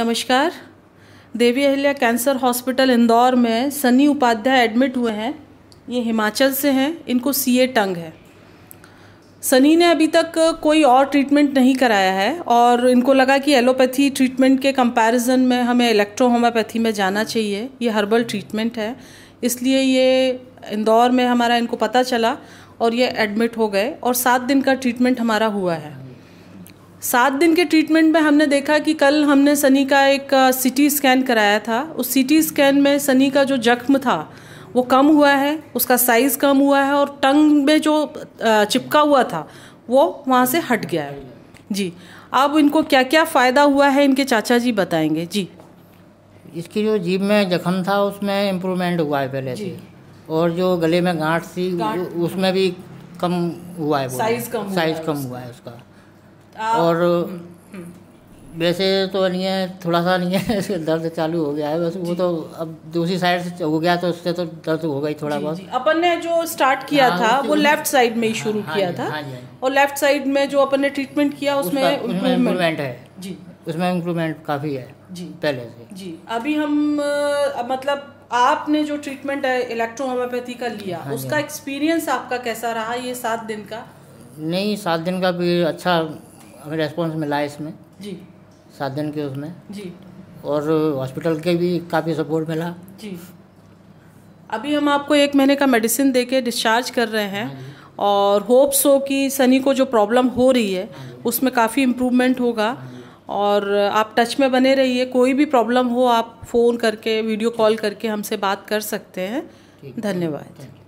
नमस्कार Devi Ahilya cancer hospital Indore में Sunny Upadhyay admit हुए हैं ये हिमाचल से हैं इनको सी ए टंग है सनी ने अभी तक कोई और ट्रीटमेंट नहीं कराया है और इनको लगा कि एलोपैथी ट्रीटमेंट के कंपैरिजन में हमें इलेक्ट्रो होम्योपैथी में जाना चाहिए ये हर्बल ट्रीटमेंट है इसलिए ये इंदौर में हमारा इनको पता चला और ये एडमिट हो गए और सात दिन का ट्रीटमेंट हमारा हुआ है सात दिन के ट्रीटमेंट में हमने देखा कि कल हमने सनी का एक सिटी स्कैन कराया था उस सिटी स्कैन में सनी का जो जख्म था वो कम हुआ है उसका साइज़ कम हुआ है और टंग में जो चिपका हुआ था वो वहाँ से हट गया है जी अब इनको क्या क्या फ़ायदा हुआ है इनके चाचा जी बताएंगे जी इसकी जो जीभ में जख्म था उसमें इम्प्रूवमेंट हुआ है पहले से और जो गले में गांठ थी उसमें भी कम हुआ है साइज कम साइज कम हुआ है उसका और हम्म, हम्म। वैसे तो नहीं है थोड़ा सा नहीं है दर्द चालू हो गया है बस वो तो अब दूसरी साइड से हो गया तो उससे तो दर्द होगा ही थोड़ा बहुत अपन ने जो स्टार्ट किया हाँ, था वो लेफ्ट साइड में ही हाँ, शुरू हाँ किया था और लेफ्ट साइड में जो अपन ने ट्रीटमेंट किया उसमें इम्प्रूवमेंट है जी उसमें इम्प्रूवमेंट काफ़ी है जी पहले से जी अभी हम मतलब आपने जो ट्रीटमेंट है इलेक्ट्रो होम्योपैथी का लिया उसका एक्सपीरियंस आपका कैसा रहा ये सात दिन का नहीं सात दिन का भी अच्छा हमें रेस्पॉन्स मिला है इसमें जी सात दिन के उसमें जी और हॉस्पिटल के भी काफ़ी सपोर्ट मिला जी अभी हम आपको एक महीने का मेडिसिन दे के डिस्चार्ज कर रहे हैं हाँ और होप्स हो कि सनी को जो प्रॉब्लम हो रही है हाँ उसमें काफ़ी इम्प्रूवमेंट होगा हाँ और आप टच में बने रहिए कोई भी प्रॉब्लम हो आप फ़ोन करके वीडियो कॉल करके हमसे बात कर सकते हैं धन्यवाद